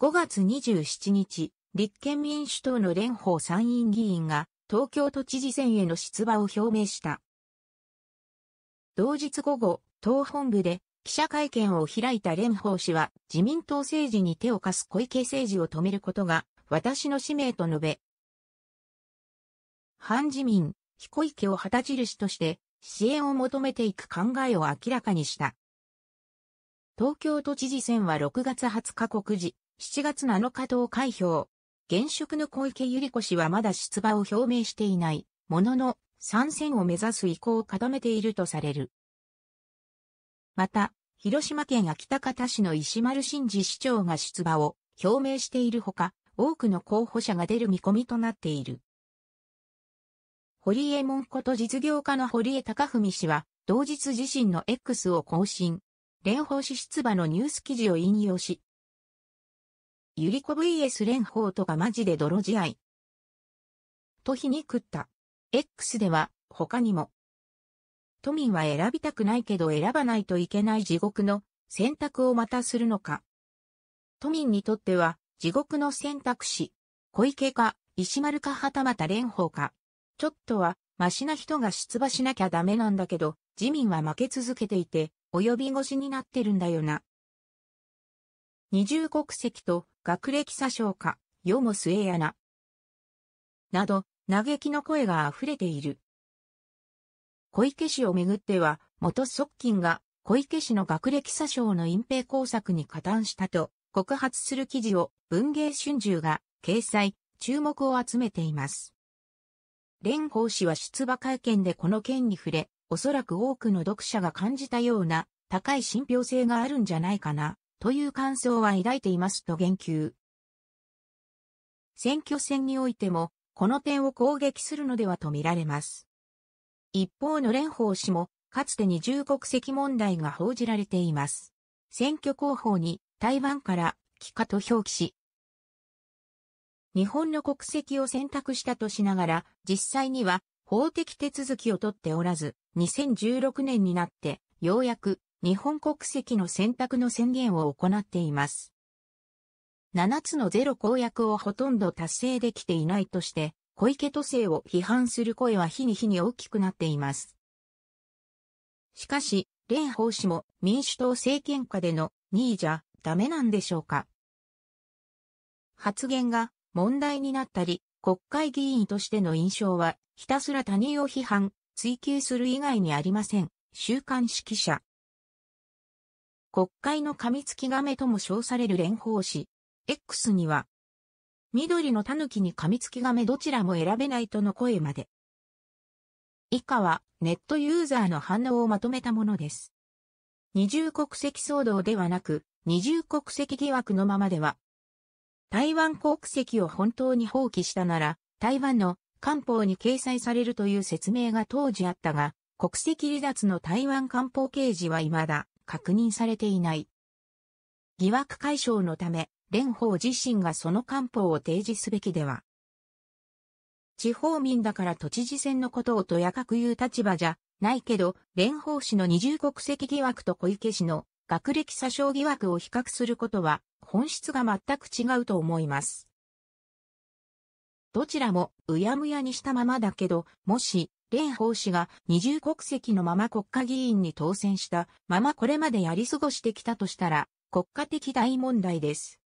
5月27日、立憲民主党の蓮舫参院議員が東京都知事選への出馬を表明した。同日午後、党本部で記者会見を開いた蓮舫氏は自民党政治に手を貸す小池政治を止めることが私の使命と述べ、反自民、彦池を旗印として支援を求めていく考えを明らかにした。東京都知事選は6月20日告示、7月7日投開票。現職の小池百合子氏はまだ出馬を表明していない、ものの、参戦を目指す意向を固めているとされる。また、広島県秋田高田市の石丸真二市長が出馬を表明しているほか、多くの候補者が出る見込みとなっている。堀江門こと実業家の堀江貴文氏は、同日自身の X を更新。蓮舫氏出馬のニュース記事を引用し、ゆりこ vs 蓮舫とかマジで泥仕合。と皮肉った。X では、他にも。都民は選びたくないけど選ばないといけない地獄の選択をまたするのか。都民にとっては、地獄の選択肢。小池か、石丸かはたまた蓮舫か。ちょっとは、マシな人が出馬しなきゃダメなんだけど、自民は負け続けていて、及び腰になってるんだよな。二重国籍と学歴詐称か、世も末やな。など、嘆きの声が溢れている。小池氏をめぐっては、元側近が小池氏の学歴詐称の隠蔽工作に加担したと告発する記事を文芸春秋が掲載、注目を集めています。蓮舫氏は出馬会見でこの件に触れ、おそらく多くの読者が感じたような高い信憑性があるんじゃないかなという感想は抱いていますと言及。選挙戦においても、この点を攻撃するのではとみられます。一方の蓮舫氏も、かつて二重国籍問題が報じられています。選挙広報に台湾から帰化と表記し、日本の国籍を選択したとしながら、実際には法的手続きを取っておらず、2016年になって、ようやく日本国籍の選択の宣言を行っています。7つのゼロ公約をほとんど達成できていないとして、小池都政を批判する声は日に日に大きくなっています。しかし、蓮舫氏も民主党政権下での2位じゃダメなんでしょうか。発言が問題になったり、国会議員としての印象は、ひたすら他人を批判、追及する以外にありません。週刊式者。国会の噛みつき亀とも称される連邦紙 X には、緑の狸に噛みつき亀どちらも選べないとの声まで。以下はネットユーザーの反応をまとめたものです。二重国籍騒動ではなく、二重国籍疑惑のままでは、台湾国籍を本当に放棄したなら、台湾の官報に掲載されるという説明が当時あったが、国籍離脱の台湾官報掲示は未だ確認されていない。疑惑解消のため、蓮舫自身がその官報を提示すべきでは。地方民だから都知事選のことをとやかく言う立場じゃないけど、蓮舫氏の二重国籍疑惑と小池氏の学歴詐称疑惑を比較することは本質が全く違うと思います。どちらもうやむやにしたままだけど、もし蓮舫氏が二重国籍のまま国家議員に当選したままこれまでやり過ごしてきたとしたら国家的大問題です。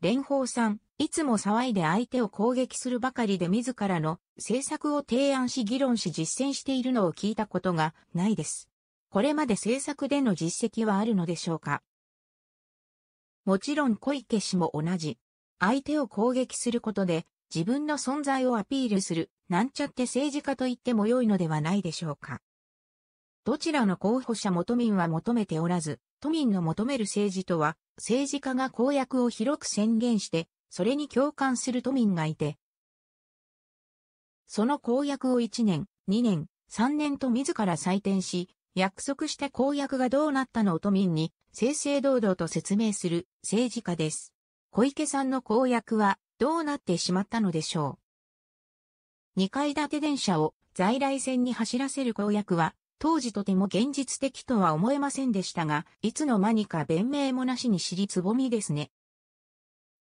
蓮舫さん、いつも騒いで相手を攻撃するばかりで自らの政策を提案し議論し実践しているのを聞いたことがないです。これまで政策での実績はあるのでしょうかもちろん小池氏も同じ。相手を攻撃することで自分の存在をアピールするなんちゃって政治家と言っても良いのではないでしょうか。どちらの候補者も都民は求めておらず、都民の求める政治とは、政治家が公約を広く宣言して、それに共感する都民がいて、その公約を1年、2年、3年と自ら採点し、約束した公約がどうなったのを都民に、正々堂々と説明する政治家です。小池さんの公約はどうなってしまったのでしょう。2階建て電車を在来線に走らせる公約は、当時とても現実的とは思えませんでしたが、いつの間にか弁明もなしに尻つぼみですね。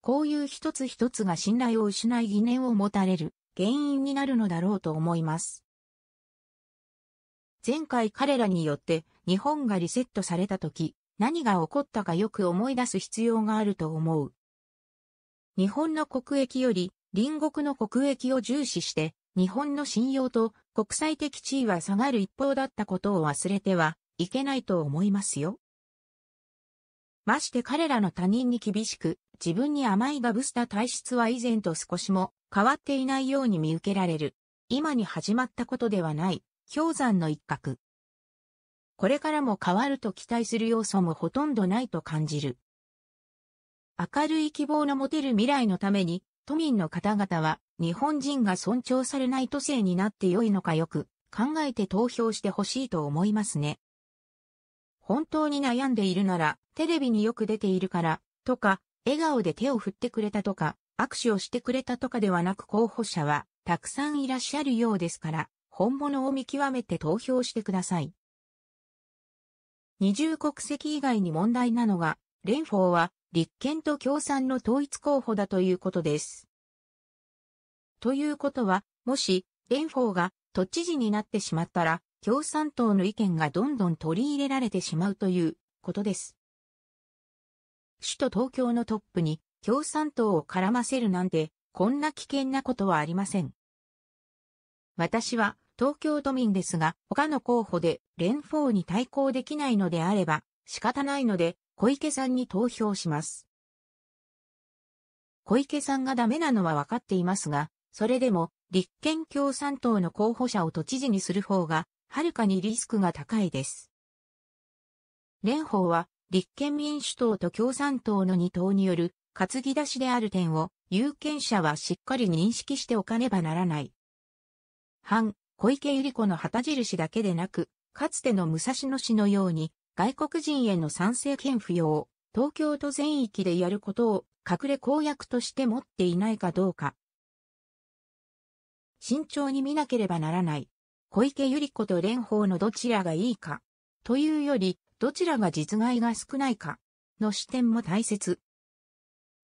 こういう一つ一つが信頼を失い疑念を持たれる原因になるのだろうと思います。前回彼らによって日本がリセットされた時、何が起こったかよく思い出す必要があると思う。日本の国益より隣国の国益を重視して日本の信用と国際的地位は下がる一方だったことを忘れてはいけないと思いますよ。まして彼らの他人に厳しく、自分に甘いがぶした体質は以前と少しも変わっていないように見受けられる。今に始まったことではない、氷山の一角。これからも変わると期待する要素もほとんどないと感じる。明るい希望の持てる未来のために、都民の方々は日本人が尊重されない都政になって良いのかよく考えて投票してほしいと思いますね。本当に悩んでいるなら、テレビによく出ているから、とか、笑顔で手を振ってくれたとか、握手をしてくれたとかではなく候補者は、たくさんいらっしゃるようですから、本物を見極めて投票してください。二重国籍以外に問題なのが、蓮舫は立憲と共産の統一候補だということです。ということは、もし、蓮舫が都知事になってしまったら、共産党の意見がどんどん取り入れられてしまうということです。首都東京のトップに共産党を絡ませるなんて、こんな危険なことはありません。私は東京都民ですが、他の候補で蓮舫に対抗できないのであれば仕方ないので、小池さんに投票します。小池さんがダメなのは分かっていますが、それでも立憲共産党の候補者を都知事にする方が、はるかにリスクが高いです。蓮舫は立憲民主党と共産党の二党による担ぎ出しである点を有権者はしっかり認識しておかねばならない。反、小池百合子の旗印だけでなく、かつての武蔵野市のように外国人への賛成権不要、東京都全域でやることを隠れ公約として持っていないかどうか。慎重に見なければならない。小池百合子と蓮舫のどちらがいいか、というより、どちらが実害が少ないか、の視点も大切。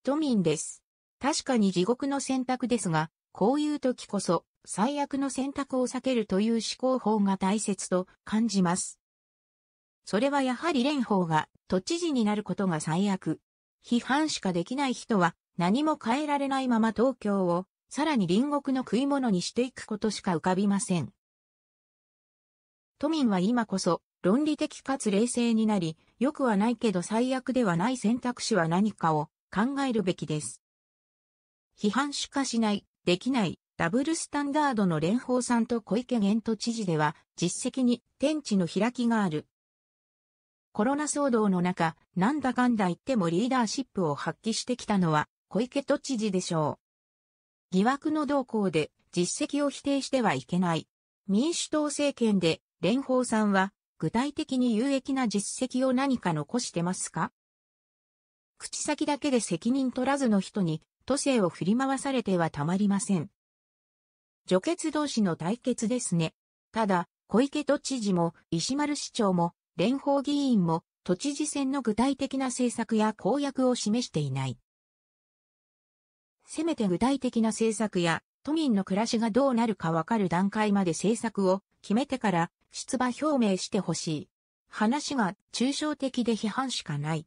都民です。確かに地獄の選択ですが、こういう時こそ、最悪の選択を避けるという思考法が大切と感じます。それはやはり蓮舫が都知事になることが最悪。批判しかできない人は何も変えられないまま東京をさらに隣国の食い物にしていくことしか浮かびません。都民は今こそ論理的かつ冷静になり、良くはないけど最悪ではない選択肢は何かを考えるべきです。批判しかしない、できない、ダブルスタンダードの蓮舫さんと小池玄都知事では実績に天地の開きがある。コロナ騒動の中、なんだかんだ言ってもリーダーシップを発揮してきたのは小池都知事でしょう。疑惑の動向で実績を否定してはいけない。民主党政権で蓮舫さんは具体的に有益な実績を何か残してますか口先だけで責任取らずの人に都政を振り回されてはたまりません。除血同士の対決ですね。ただ、小池都知事も石丸市長も連邦議員も都知事選の具体的な政策や公約を示していない。せめて具体的な政策や都民の暮らしがどうなるかわかる段階まで政策を決めてから出馬表明してほしい。話が抽象的で批判しかない。